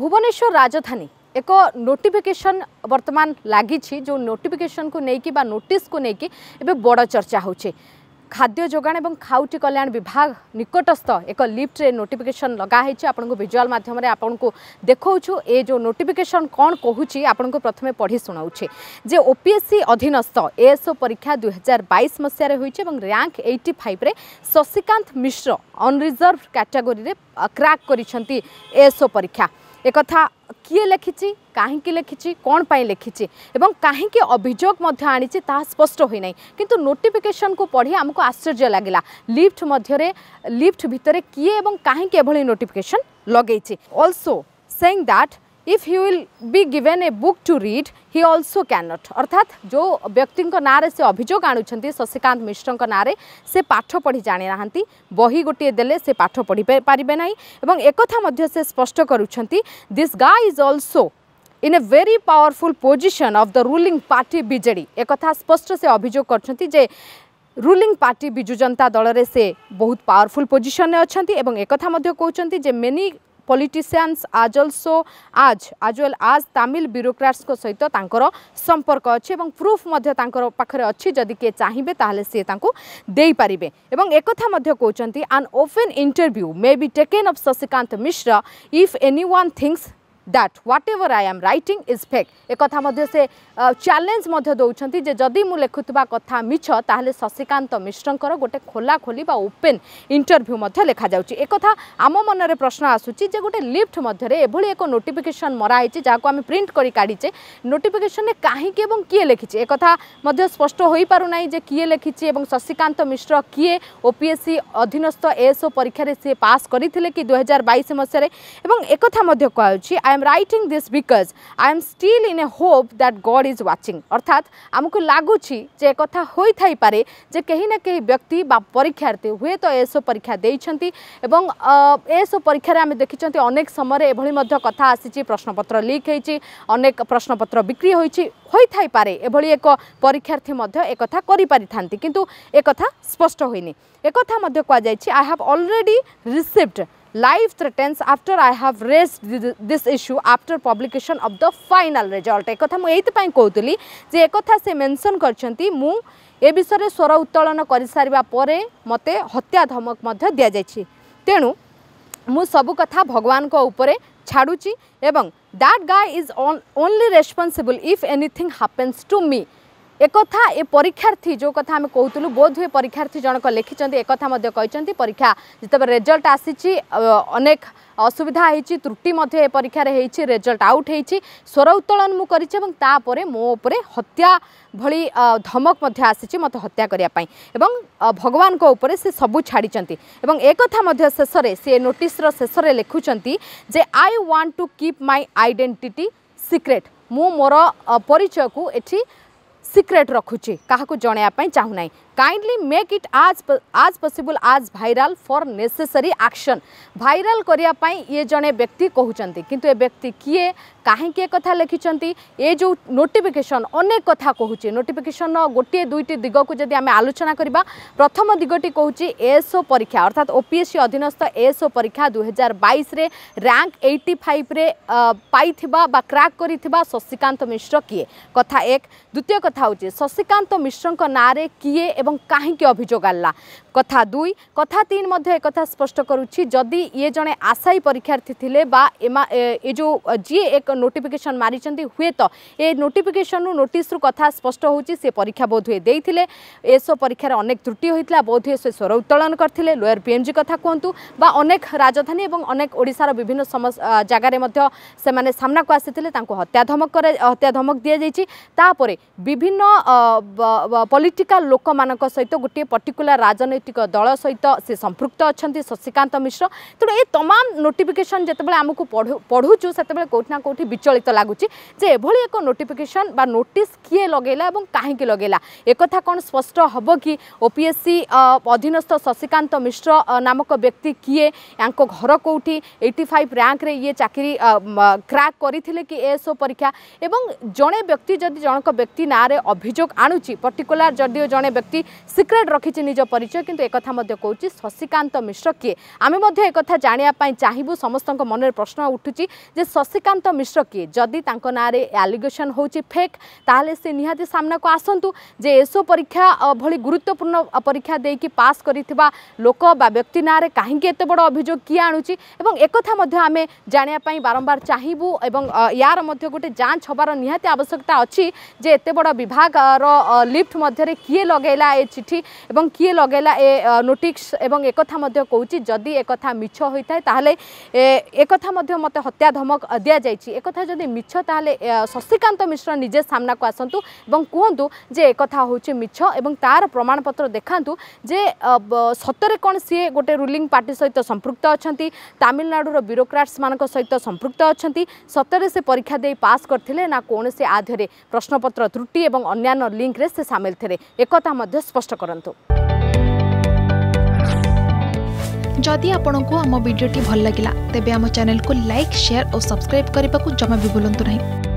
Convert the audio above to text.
ভুবনেশ্বর রাজধানী ଏକ ନୋଟିଫିକେସନ୍ ବର୍ତ୍ତମାନ ଲାଗିଛି ଯେଉଁ ନୋଟିଫିକେସନ୍କୁ ନେଇକି ବା ନୋଟିସ୍କୁ ନେଇକି ଏବେ ବଡ଼ ଚର୍ଚ୍ଚା ହେଉଛି ଖାଦ୍ୟ ଯୋଗାଣ ଏବଂ ଖାଉଟି କଲ୍ୟାଣ ବିଭାଗ ନିକଟସ୍ଥ ଏକ ଲିଫ୍ଟରେ ନୋଟିଫିକେସନ୍ ଲଗାହେଇଛି ଆପଣଙ୍କୁ ଭିଜୁଆଲ୍ ମାଧ୍ୟମରେ ଆପଣଙ୍କୁ ଦେଖାଉଛୁ ଏ ଯେଉଁ ନୋଟିଫିକେସନ୍ କ'ଣ କହୁଛି ଆପଣଙ୍କୁ ପ୍ରଥମେ ପଢ଼ି ଶୁଣାଉଛି ଯେ ଓ ପି ଏସ୍ ସି ଅଧୀନସ୍ଥ ଏଏସ୍ଓ ପରୀକ୍ଷା ଦୁଇହଜାର ବାଇଶ ମସିହାରେ ହୋଇଛି ଏବଂ ର୍ୟାଙ୍କ ଏଇଟି ଫାଇଭ୍ରେ ଶଶିକାନ୍ତ ମିଶ୍ର ଅନରିଜର୍ଭ କାଟାଗୋରୀରେ କ୍ରାକ୍ କରିଛନ୍ତି ଏଏସ୍ଓ ପରୀକ୍ଷା একথা କିଏ ଲେଖିଛି କାହିଁକି ଲେଖିଛି କ'ଣ ପାଇଁ ଲେଖିଛି ଏବଂ କାହିଁକି ଅଭିଯୋଗ ମଧ୍ୟ ଆଣିଛି ତାହା ସ୍ପଷ୍ଟ ହୋଇନାହିଁ କିନ୍ତୁ ନୋଟିଫିକେସନକୁ ପଢ଼ି ଆମକୁ ଆଶ୍ଚର୍ଯ୍ୟ ଲାଗିଲା ଲିଫ୍ଟ ମଧ୍ୟରେ ଲିଫ୍ଟ ଭିତରେ କିଏ ଏବଂ କାହିଁକି ଏଭଳି ନୋଟିଫିକେସନ ଲଗେଇଛି also saying that if he will be given a book to read he also cannot अर्थात जो व्यक्ति नाँ से अभोग आणुन्छ शशिकान्त मिश्रको नाँडे से पाठ पढि जाने बही गोटे दे पाठ पढि पारे ना एक से स्पष्ट गरुन्छ गा is also in a very powerful position of the ruling party BJD एकथा स्पष्ट से अभोग कर रूलिंग पार्टी विजु जनता दल से बहुत पावरफुल पोजिशन अच्छा एक कौन जे many politicians as also as as well as tamil bureaucrats ko soito tankaro sampark achi ebong proof madhya tankaro pakhare achi jadi ke chahibe tahale se tanku dei paribe ebong ekotha madhya kohchanti an open interview may be taken of sasikant mishra if anyone thinks that whatever I am writing is fake ଏକଥା ମଧ୍ୟ ସେ challenge ମଧ୍ୟ ଦେଉଛନ୍ତି ଯେ ଯଦି ମୁଁ ଲେଖୁଥିବା କଥା ମିଛ ତାହେଲେ ଶଶିକାନ୍ତ ମିଶ୍ରଙ୍କର ଗୋଟେ ଖୋଲାଖୋଲି ବା ଓପେନ୍ ଇଣ୍ଟରଭ୍ୟୁ ମଧ୍ୟ ଲେଖାଯାଉଛି ଏକଥା ଆମ ମନରେ ପ୍ରଶ୍ନ ଆସୁଛି ଯେ ଗୋଟେ ଲିଫ୍ଟ ମଧ୍ୟରେ ଏଭଳି ଏକ ନୋଟିଫିକେସନ୍ ମରାହେଇଛି ଯାହାକୁ ଆମେ ପ୍ରିଣ୍ଟ କରି କାଢ଼ିଛେ ନୋଟିଫିକେସନ୍ରେ କାହିଁକି ଏବଂ କିଏ ଲେଖିଛି ଏକଥା ମଧ୍ୟ ସ୍ପଷ୍ଟ ହୋଇପାରୁନାହିଁ ଯେ କିଏ ଲେଖିଛି ଏବଂ ଶଶିକାନ୍ତ ମିଶ୍ର କିଏ ଓ ପି ଏସ୍ ସି ଅଧୀନସ୍ଥ ଏଏସ୍ଓ ପରୀକ୍ଷାରେ ସିଏ ପାସ୍ କରିଥିଲେ କି ଦୁଇହଜାର ବାଇଶ ମସିହାରେ ଏବଂ ଏକଥା ମଧ୍ୟ କୁହାଯାଉଛି I am writing this because I am still in a hope that God is watching. অর্থাৎ আমাকে লাগুছি যে একথা ହୋଇଥାଇପାରେ যে কেহি না কেহি ব্যক্তি বা পরীক্ষার্থী হুয়েত এসো পরীক্ষা দিয়েছেন এবং এসো পরীক্ষার আমি দেখিছেন অনেক সময় এভাবে মধ্য কথা আসিছি প্রশ্নপত্র লিক হয়েছি অনেক প্রশ্নপত্র বিক্রি হয়েছি ହୋଇଥାଇପାରେ এভাবে এক পরীক্ষার্থী মধ্য একথা করে কিন্তু একথা স্পষ্ট হয়নি একথা মধ্য কুযাই I have already received life threatens after I have raised this issue after publication of the final result. একথা মু এইপাই কৌলি যে একথা সে মেনশন করছেন মু এ বিষয়ে স্বর উত্তোলন করে সারা পরে মতো হত্যা ধমক দিয়া যাই তেণু মু সবু কথা ভগবান উপরে ছাড়ুছি এবং that guy is only responsible if anything happens to me ଏକଥା ଏ ପରୀକ୍ଷାର୍ଥୀ ଯେଉଁ କଥା ଆମେ କହୁଥିଲୁ ବୋଧ ହୁଏ ପରୀକ୍ଷାର୍ଥୀ ଜଣକ ଲେଖିଛନ୍ତି ଏକଥା ମଧ୍ୟ କହିଛନ୍ତି ପରୀକ୍ଷା ଯେତେବେଳେ ରେଜଲ୍ଟ ଆସିଛି ଅନେକ ଅସୁବିଧା ହେଇଛି ତ୍ରୁଟି ମଧ୍ୟ ଏ ପରୀକ୍ଷାରେ ହେଇଛି ରେଜଲ୍ଟ ଆଉଟ୍ ହେଇଛି ସ୍ୱର ଉତ୍ତୋଳନ ମୁଁ କରିଛି ଏବଂ ତାପରେ ମୋ ଉପରେ ହତ୍ୟା ଭଳି ଧମକ ମଧ୍ୟ ଆସିଛି ମୋତେ ହତ୍ୟା କରିବା ପାଇଁ ଏବଂ ଭଗବାନଙ୍କ ଉପରେ ସେ ସବୁ ଛାଡ଼ିଛନ୍ତି ଏବଂ ଏ କଥା ମଧ୍ୟ ଶେଷରେ ସେ ନୋଟିସ୍ର ଶେଷରେ ଲେଖୁଛନ୍ତି ଯେ I want to keep my identity secret ମୁଁ ମୋର ପରିଚୟକୁ ଏଠି सिक्रेट रखुच्छी क्या जनवाई चाहूना কাইন্ডলি মেক ইট আজ আজ পসিবল আজ viral for necessary action viral করা ইয়ে জনে ব্যক্তি কুমার কিন্তু এ ব্যক্তি কিয়ে কাহিকি এ কথা লিখিছেন এ যে নোটিফিকেসন অনেক কথা কুচি নোটিফিকেসন গোটিয়ে দুইটি দিগক যদি আমি আলোচনা করা প্রথম দিগটি কুচি এএসও পরীক্ষা অর্থাৎ ওপিএসসি অধীনস্থ এএসও পরীক্ষা দুই হাজার বাইশে র্যাঙ্ক এইটি ফাইভে পাই বা ক্রাক করে শশীকান্ত মিশ্র কিয়ে কথা এক দ্বিতীয় কথা হচ্ছে শশীকান্ত মিশ্র নাঁরে কিয়ে এবং কাহিকি অভিযোগ আনলা কথা দুই কথা তিন মধ্যে একথা স্পষ্ট করুছি যদি ইয়ে জনে আশায়ী পরীক্ষার্থী থিলে বা এমা এ যে যিয়ে এক নোটিফিকেশন মারিছেন হুয়েত এ নোটিফিকেশন নোটিস্রু কথা স্পষ্ট হচ্ছে সে পরীক্ষা বোধ হুয়ে দিয়েছিল এসো পরীক্ষার অনেক ত্রুটি হয়েছিল বোধ হুয়ে সে স্বর উত্তোলন করলে লোয়ার পিএমজি কথা কুহতু বা অনেক রাজধানী এবং অনেক ওড়িশার বিভিন্ন জায়গায় সেমানে সামনাকু আসিলে তা হত্যা ধমক হত্যা ধমক দিয়ে যাই তাপরে বিভিন্ন পলিটিকাল লোক মান सहित गोटे पर्टिकुला राजनैतिक दल सहित से सम्पृक्त अहिले शशिकान्त मिश्र तेणु ए तमाम नोटिफिकेसन जतिबेला आमु ପଢ଼ୁଛୁ ସେତେବେଳେ କେଉଁଠି ନା କେଉଁଠି ବିଚଳିତ ଲାଗୁଛି ଯେ ଏଭଳି ଏକ ନୋଟିଫିକେସନ୍ ବା ନୋଟିସ୍ କିଏ ଲଗେଇଲା ଏବଂ କାହିଁକି ଲଗେଇଲା ଏକଥା କ'ଣ ସ୍ପଷ୍ଟ ହେବ କି ଓପିଏସ୍ସି ଅଧୀନସ୍ଥ ଶଶିକାନ୍ତ ମିଶ୍ର ନାମକ ବ୍ୟକ୍ତି କିଏ ୟାଙ୍କ ଘର କେଉଁଠି ଏଇଟି ଫାଇଭ୍ ରାଙ୍କରେ ଇଏ ଚାକିରି କ୍ରାକ୍ କରିଥିଲେ କି ଏଏସ୍ଓ ପରୀକ୍ଷା ଏବଂ ଜଣେ ବ୍ୟକ୍ତି ଯଦି ଜଣକ ବ୍ୟକ୍ତି ନାଁରେ ଅଭିଯୋଗ ଆଣୁଛି ପର୍ଟିକୁଲାର ଯଦିଓ ଜଣେ ବ୍ୟକ୍ତି সিক্রেট রখিছে নিজ পরিচয় কিন্তু একথা কৌছি শশীকান্ত মিশ্র কি আমি একথা জাঁয়া চাহিবু সমস্ত মনের প্রশ্ন উঠুছি যে শশীকান্ত মিশ্র কি যদি তাঁর নাঁরে আলিগেসন হচ্ছে ফেক তাহলে সে নিহতি সামনাকু আসন্তু যে এসো পরীক্ষা ভি গুরুত্বপূর্ণ পরীক্ষা দিয়ে পাস করে লোক বা ব্যক্তি নাঁরে কী এত বড় অভিযোগ কি আনুচি এবং একথা আমি জাঁয়া বারম্বার চাহিবু এবং ইয়ার মধ্যে গোটে যাঞ্চ হবার নিহতি আবশ্যকতা অ যে এত বড় বিভাগর লিফ্ট মধ্যে কি লগাইলা ଏ ଚିଠି ଏବଂ କିଏ ଲଗେଇଲା ଏ ନୋଟିସ୍ ଏବଂ ଏକଥା ମଧ୍ୟ କହୁଛି ଯଦି ଏକଥା ମିଛ ହୋଇଥାଏ ତାହେଲେ ଏକଥା ମଧ୍ୟ ମୋତେ ହତ୍ୟା ଧମକ ଦିଆଯାଇଛି ଏକଥା ଯଦି ମିଛ ତାହେଲେ ଶଶିକାନ୍ତ ମିଶ୍ର ନିଜେ ସାମ୍ନାକୁ ଆସନ୍ତୁ ଏବଂ କୁହନ୍ତୁ ଯେ ଏକଥା ହେଉଛି ମିଛ ଏବଂ ତାର ପ୍ରମାଣପତ୍ର ଦେଖାନ୍ତୁ ଯେ ସତରେ କ'ଣ ସିଏ ଗୋଟେ ରୁଲିଂ ପାର୍ଟି ସହିତ ସମ୍ପୃକ୍ତ ଅଛନ୍ତି ତାମିଲନାଡ଼ୁର ବ୍ୟୁରୋକ୍ରାଟ୍ସମାନଙ୍କ ସହିତ ସମ୍ପୃକ୍ତ ଅଛନ୍ତି ସତରେ ସେ ପରୀକ୍ଷା ଦେଇ ପାସ୍ କରିଥିଲେ ନା କୌଣସି ଆଧ୍ୟରେ ପ୍ରଶ୍ନପତ୍ର ତ୍ରୁଟି ଏବଂ ଅନ୍ୟାନ୍ୟ ଲିଙ୍କରେ ସେ ସାମିଲ ଥିଲେ ଏକଥା ମଧ୍ୟ স্পষ্ট করন্তু যদি আপনার আম ভিডিওটি ভাল লাগিলা তেবে আম চ্যানেল লাইক শেয়ার ও সবসক্রাইব করা জমা বি ভুলতু না